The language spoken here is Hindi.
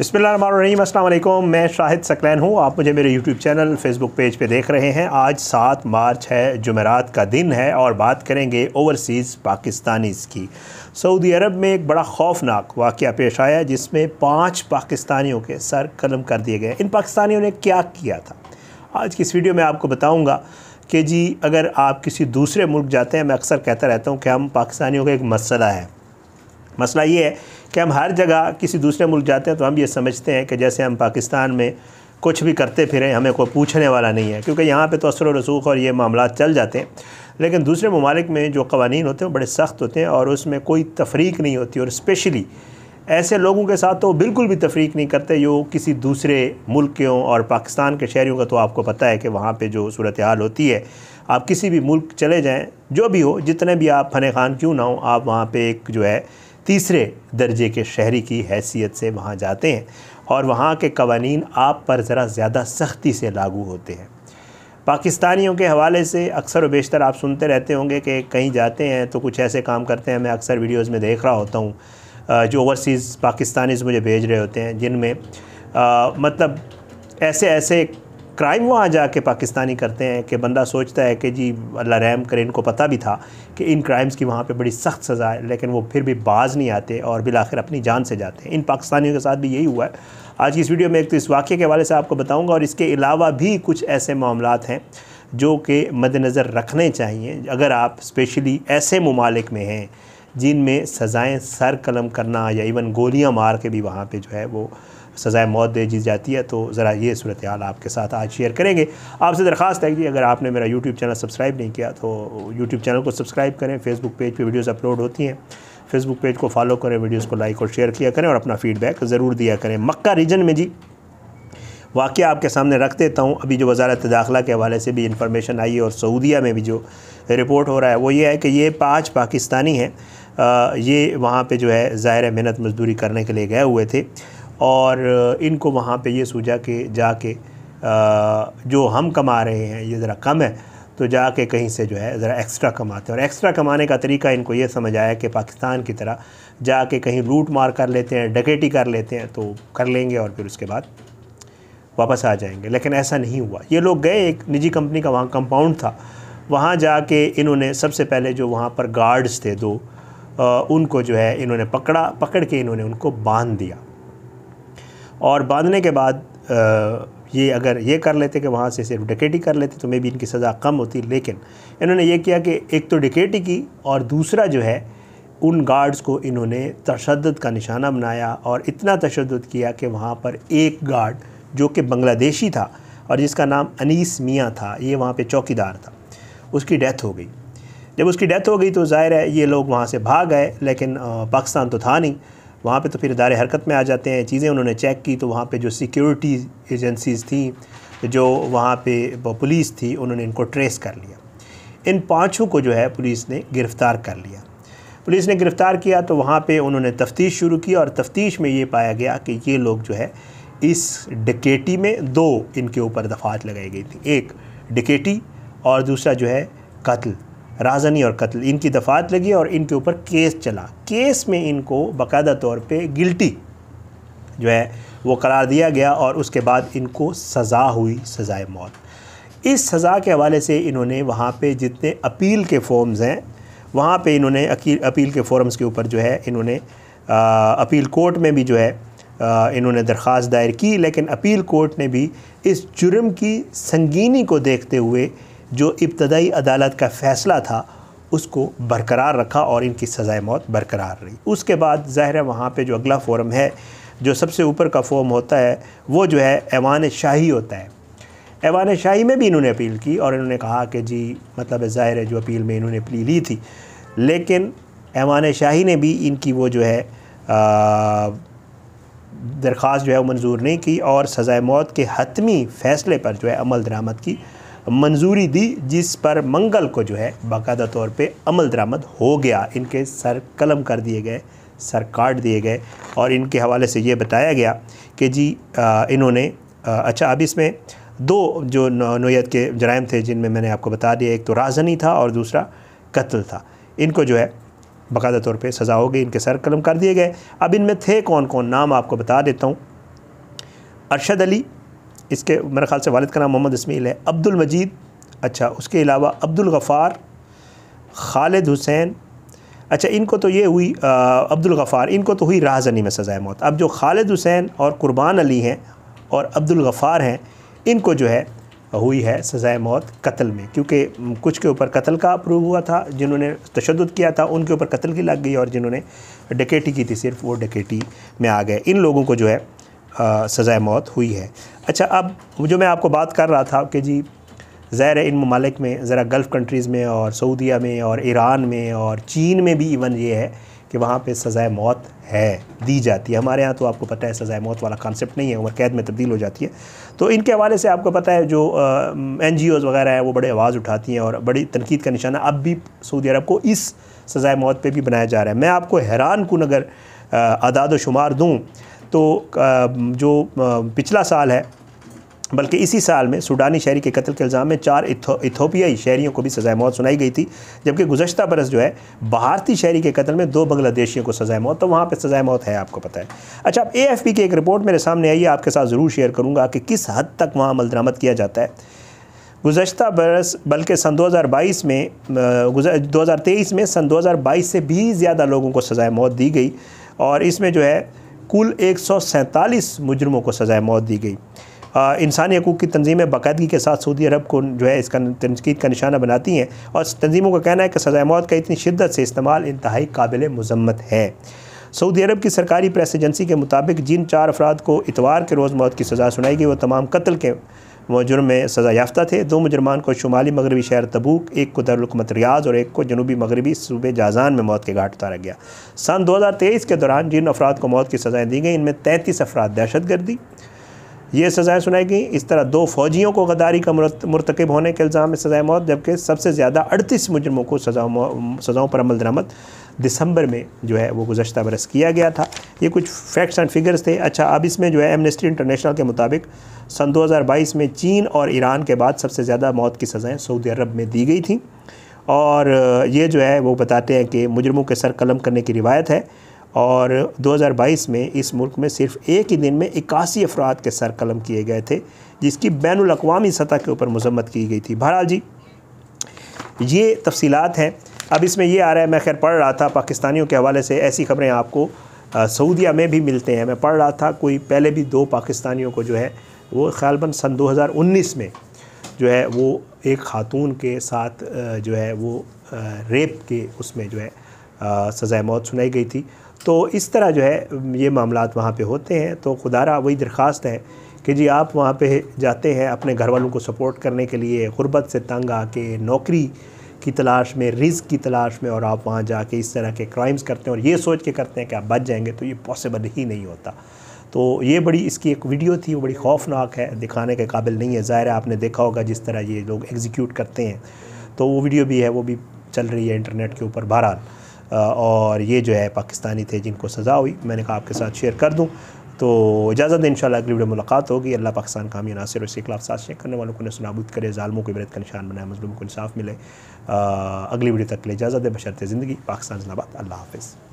बसमीम अल्लाम मैं शाहिद सकलैन हूँ आप मुझे मेरे यूट्यूब चैनल फेसबुक पेज पे देख रहे हैं आज सात मार्च है जुमेरात का दिन है और बात करेंगे ओवरसीज़ पाकिस्तानीज़ की सऊदी अरब में एक बड़ा खौफनाक वाक़ पेश आया जिसमें पाँच पाकिस्तानियों के सर कलम कर दिए गए इन पाकिस्तानियों ने क्या किया था आज की इस वीडियो में आपको बताऊँगा कि जी अगर आप किसी दूसरे मुल्क जाते हैं मैं अक्सर कहता रहता हूँ कि हम पाकिस्तानियों का एक मसला है मसला ये है कि हम हर जगह किसी दूसरे मुल्क जाते हैं तो हम ये समझते हैं कि जैसे हम पाकिस्तान में कुछ भी करते फिरें हमें कोई पूछने वाला नहीं है क्योंकि यहाँ पर तो असर रसूख और ये मामला चल जाते हैं लेकिन दूसरे ममालिक में जो कवानीन होते हैं बड़े सख्त होते हैं और उसमें कोई तफरीक नहीं होती और स्पेशली ऐसे लोगों के साथ तो बिल्कुल भी तफरीक नहीं करते जो किसी दूसरे मुल्क के हों और पाकिस्तान के शहरीों का तो आपको पता है कि वहाँ पर जो सूरत हाल होती है आप किसी भी मुल्क चले जाएँ जो भी हो जितने भी आप फन खान क्यों ना हो आप वहाँ पर एक जो है तीसरे दर्जे के शहरी की हैसियत से वहाँ जाते हैं और वहाँ के कवानीन आप पर ज़रा ज़्यादा सख्ती से लागू होते हैं पाकिस्तानियों के हवाले से अक्सर वेशतर बेशतर आप सुनते रहते होंगे कि कहीं जाते हैं तो कुछ ऐसे काम करते हैं मैं अक्सर वीडियोज़ में देख रहा होता हूँ जो ओवरसीज़ पाकिस्तानीज़ मुझे भेज रहे होते हैं जिनमें मतलब ऐसे ऐसे क्राइम वहाँ जाके पाकिस्तानी करते हैं कि बंदा सोचता है कि जी अल्लाह रहम करे इनको पता भी था कि इन क्राइम्स की वहाँ पे बड़ी सख्त सज़ा है लेकिन वो फिर भी बाज नहीं आते और बिलाखिर अपनी जान से जाते हैं इन पाकिस्तानियों के साथ भी यही हुआ है आज की इस वीडियो में एक तो इस वाक्य के हवाले से आपको बताऊँगा और इसके अलावा भी कुछ ऐसे मामला हैं जो कि मद्दनज़र रखने चाहिए अगर आप स्पेशली ऐसे ममालिक में हैं जिनमें सज़ाएँ सर कलम करना या इवन गोलियाँ मार के भी वहाँ पर जो है वो सज़ाए मौत दे दी जाती है तो ज़रा ये सूरत हाल आपके साथ आज शेयर करेंगे आपसे दरख्वास्त है कि अगर आपने मेरा यूट्यूब चैनल सब्सक्राइब नहीं किया तो यूट्यूब चैनल को सब्सक्राइब करें फेसबुक पेज पर वीडियोज़ अपलोड होती हैं फेसबुक पेज को फॉलो करें वीडियोज़ को लाइक और शेयर किया करें और अपना फ़ीडबैक ज़रूर दिया करें मक्का रीजन में जी वाक़ आपके सामने रख देता हूँ अभी जो वजारत दाखिला के हवाले से भी इन्फॉर्मेशन आई है और सऊदिया में भी जो रिपोर्ट हो रहा है वो ये है कि ये पाँच पाकिस्तानी हैं ये वहाँ पे जो है ज़ाहिर मेहनत मजदूरी करने के लिए गए हुए थे और इनको वहाँ पे ये सूझा कि जाके जो हम कमा रहे हैं ये ज़रा कम है तो जाके कहीं से जो है ज़रा एक्स्ट्रा कमाते हैं और एक्स्ट्रा कमाने का तरीका इनको ये समझ आया कि पाकिस्तान की तरह जाके कहीं लूट मार कर लेते हैं डकेटी कर लेते हैं तो कर लेंगे और फिर उसके बाद वापस आ जाएंगे लेकिन ऐसा नहीं हुआ ये लोग गए एक निजी कंपनी का वहाँ कंपाउंड था वहाँ जाके इन्होंने सबसे पहले जो वहाँ पर गार्ड्स थे दो आ, उनको जो है इन्होंने पकड़ा पकड़ के इन्होंने उनको बांध दिया और बांधने के बाद आ, ये अगर ये कर लेते कि वहाँ से सिर्फ डिकेटी कर लेते तो मे भी इनकी सज़ा कम होती लेकिन इन्होंने ये किया कि एक तो डिकेटी की और दूसरा जो है उन गार्ड्स को इन्होंने तशद का निशाना बनाया और इतना तशद किया कि वहाँ पर एक गार्ड जो कि बंग्लादेशी था और जिसका नाम अनीस मियाँ था ये वहाँ पर चौकीदार था उसकी डेथ हो गई जब उसकी डेथ हो गई तो ज़ाहिर है ये लोग वहाँ से भाग गए लेकिन पाकिस्तान तो था नहीं वहाँ पे तो फिर इदारे हरकत में आ जाते हैं चीज़ें उन्होंने चेक की तो वहाँ पे जो सिक्योरिटी एजेंसीज थी जो वहाँ पे पुलिस थी उन्होंने इनको ट्रेस कर लिया इन पाँचों को जो है पुलिस ने गिरफ़्तार कर लिया पुलिस ने गिरफ़्तार किया तो वहाँ पे उन्होंने तफ्तीश शुरू की और तफ्तीश में ये पाया गया कि ये लोग जो है इस डकेटी में दो इनके ऊपर दफात लगाई गई थी एक डकेटी और दूसरा जो है कत्ल राजनी और कत्ल इनकी दफात लगी और इनके ऊपर केस चला केस में इनको बाकायदा तौर पे गिल्टी जो है वो करार दिया गया और उसके बाद इनको सज़ा हुई सज़ाए मौत इस सज़ा के हवाले से इन्होंने वहाँ पे जितने अपील के फॉर्म्स हैं वहाँ पे इन्होंने अपील के फॉर्म्स के ऊपर जो है इन्होंने आ, अपील कोर्ट में भी जो है आ, इन्होंने दरख्वास्त दायर की लेकिन अपील कोर्ट ने भी इस जुर्म की संगीनी को देखते हुए जो इब्तदाई अदालत का फ़ैसला था उसको बरकरार रखा और इनकी सज़ाए मौत बरकरार रही उसके बाद ज़ाहिर है वहाँ पर जो अगला फोरम है जो सबसे ऊपर का फॉर्म होता है वो जो है ऐवान शाही होता है ऐवान शाही में भी इन्होंने अपील की और इन्होंने कहा कि जी मतलब ज़ाहिर है जो अपील में इन्होंने अपील ली थी लेकिन ऐवान शाही ने भी इनकी वो जो है दरख्वास्त जो है वो मंजूर नहीं की और सज़ाए मौत के हतमी फ़ैसले पर जो है अमल दरामद की मंजूरी दी जिस पर मंगल को जो है बाकायदा तौर पे अमल दरामद हो गया इनके सर कलम कर दिए गए सर काट दिए गए और इनके हवाले से ये बताया गया कि जी आ, इन्होंने आ, अच्छा अब इसमें दो जो नोयत के जराइम थे जिनमें मैंने आपको बता दिया एक तो राजनी था और दूसरा कत्ल था इनको जो है बाकायदा तौर पर सज़ा हो गई इनके सर कलम कर दिए गए अब इनमें थे कौन कौन नाम आपको बता देता हूँ अरशद अली इसके मेरे ख्याल से वालद का नाम मोहम्मद इसमील है अब्दुल मजीद अच्छा उसके अलावा अब्दुल गफ़ार खालिद हुसैन अच्छा इनको तो ये हुई अब्दुल गफ़ार इनको तो हुई राहजनी में सज़ाए मौत अब जो खालिद हुसैन और कुर्बान अली हैं और अब्दुल गफ़ार हैं इनको जो है हुई है सज़ाए मौत कत्ल में क्योंकि कुछ के ऊपर कत्ल का अप्रूव हुआ था जिन्होंने तशद किया था उनके ऊपर कत्ल की लग गई और जिन्होंने डकेटी की थी सिर्फ वो डकेटी में आ गए इन लोगों को जो है सज़ाए मौत हुई है अच्छा अब जो मैं आपको बात कर रहा था कि जी ज़ाहिर इन ममालिक में ज़रा गल्फ़ कंट्रीज़ में और सऊदिया में और ईरान में और चीन में भी इवन ये है कि वहाँ पे सज़ाए मौत है दी जाती है हमारे यहाँ तो आपको पता है सज़ाए मौत वाला कॉन्सेप्ट नहीं है उम्र कैद में तब्दील हो जाती है तो इनके हवाले से आपको पता है जो एन जी ओज़ वगैरह हैं वो बड़े आवाज़ उठाती हैं और बड़ी तनकीद का निशाना अब भी सऊदी अरब को इस सज़ाए मौत पर भी बनाया जा रहा है मैं आपको हैरान कन अगर अदाद शुमार दूँ तो जो पिछला साल है बल्कि इसी साल में सूडानी शहरी के कत्ल के इल्ज़ाम में चार इथोपियाई शहरीों को भी सज़ाए मौत सुनाई गई थी जबकि गुजशत बरस जो है भारतीय शहरी के कत्ल में दो बांग्लादेशियों को सज़ाए मौत तो वहाँ पर सज़ाए मौत है आपको पता है अच्छा अब एफ पी की एक रिपोर्ट मेरे सामने आई है आपके साथ ज़रूर शेयर करूँगा कि किस हद तक वहाँ अमल दरामद किया जाता है गुजशत बरस बल्कि सन बाईस में दो हज़ार तेईस में सन बाईस से भी ज़्यादा लोगों को सज़ाए मौत दी गई और इसमें जो है कुल एक मुजरमों को सज़ाए मौत दी गई इंसानी हकूक़ की तंजीमें बाकायदगी के साथ सऊदी अरब को जो है इसका तनकीद का निशाना बनाती हैं और तंजीमों का कहना है कि सज़ाए मौत का इतनी शिद्दत से इस्तेमाल इंतहाई काबिल मजम्मत है सऊदी अरब की सरकारी प्रेस एजेंसी के मुताबिक जिन चार अफराद को इतवार के रोज़ मौत की सज़ा सुनाई गई वो तमाम कत्ल के व जुर्म में सज़ा याफ्ता थे दो मुजरमान को शुमाली मगरबी शहर तबूक एक को दरकमत रियाज और एक को जनूबी मगरबी सूबे जाजान में मौत के घाट उतारा गया सन दो हज़ार तेईस के दौरान जिन अफराद को मौत की सज़ाएँ दी गई इनमें तैंतीस अफराद दहशत गर्दी ये सज़ाएँ सुनाई गई इस तरह दो फौजियों को गदारी का मरतकब होने के इल्ज़ाम में सज़ाए मौत जबकि सबसे ज़्यादा अड़तीस मुजरमों को सज़ाओं सज़ाओं पर अमल दरामद दिसंबर में जो है वो गुजशत बरस किया गया था ये कुछ फैक्ट्स एंड फिगर्स थे अच्छा अब इसमें जो है एमनेस्टी इंटरनेशनल के मुताबिक सन 2022 में चीन और ईरान के बाद सबसे ज़्यादा मौत की सज़ाएँ सऊदी अरब में दी गई थी और ये जो है वो बताते हैं कि मुजरमों के सर कलम करने की रिवायत है और 2022 में इस मुल्क में सिर्फ एक ही दिन में इक्यासी अफराद के सर कलम किए गए थे जिसकी बैन अवी सतह के ऊपर मजम्मत की गई थी बहरहाल जी ये तफसीत हैं अब इसमें ये आ रहा है मैं खैर पढ़ रहा था पाकिस्तानियों के हवाले से ऐसी खबरें आपको सऊदिया में भी मिलते हैं मैं पढ़ रहा था कोई पहले भी दो पाकिस्तानियों को जो है वो ख्यालबंद सन 2019 में जो है वो एक खातून के साथ जो है वो रेप के उसमें जो है सज़ा मौत सुनाई गई थी तो इस तरह जो है ये मामला वहाँ पर होते हैं तो खुदारा वही दरख्वास्त है कि जी आप वहाँ पर जाते हैं अपने घर वालों को सपोर्ट करने के लिए गुर्बत से तंग आके नौकरी की तलाश में रिज़ की तलाश में और आप वहाँ जाके इस तरह के क्राइम्स करते हैं और ये सोच के करते हैं कि आप बच जाएंगे तो ये पॉसिबल ही नहीं होता तो ये बड़ी इसकी एक वीडियो थी वो बड़ी खौफनाक है दिखाने के काबिल नहीं है ज़ाहिर है आपने देखा होगा जिस तरह ये लोग एग्जीक्यूट करते हैं तो वो वीडियो भी है वो भी चल रही है इंटरनेट के ऊपर बहरहाल और ये जो है पाकिस्तानी थे जिनको सज़ा हुई मैंने कहा आपके साथ शेयर कर दूँ तो इजाज़त इन शाला अगली वीडियो मुलाकात होगी अल्लाह पाकिस्तान का हमी नासिर उसके खिलाफ शेयर करने वालों को नसनाबूद करे ालमों को इबरत का निशान बनाए मजलूम को इंसाफ मिले अगली वीडियो तक के लिए इजाज़त बशरत ज़िंदगी पाकिस्तान जिला अल्लाह हाफिज़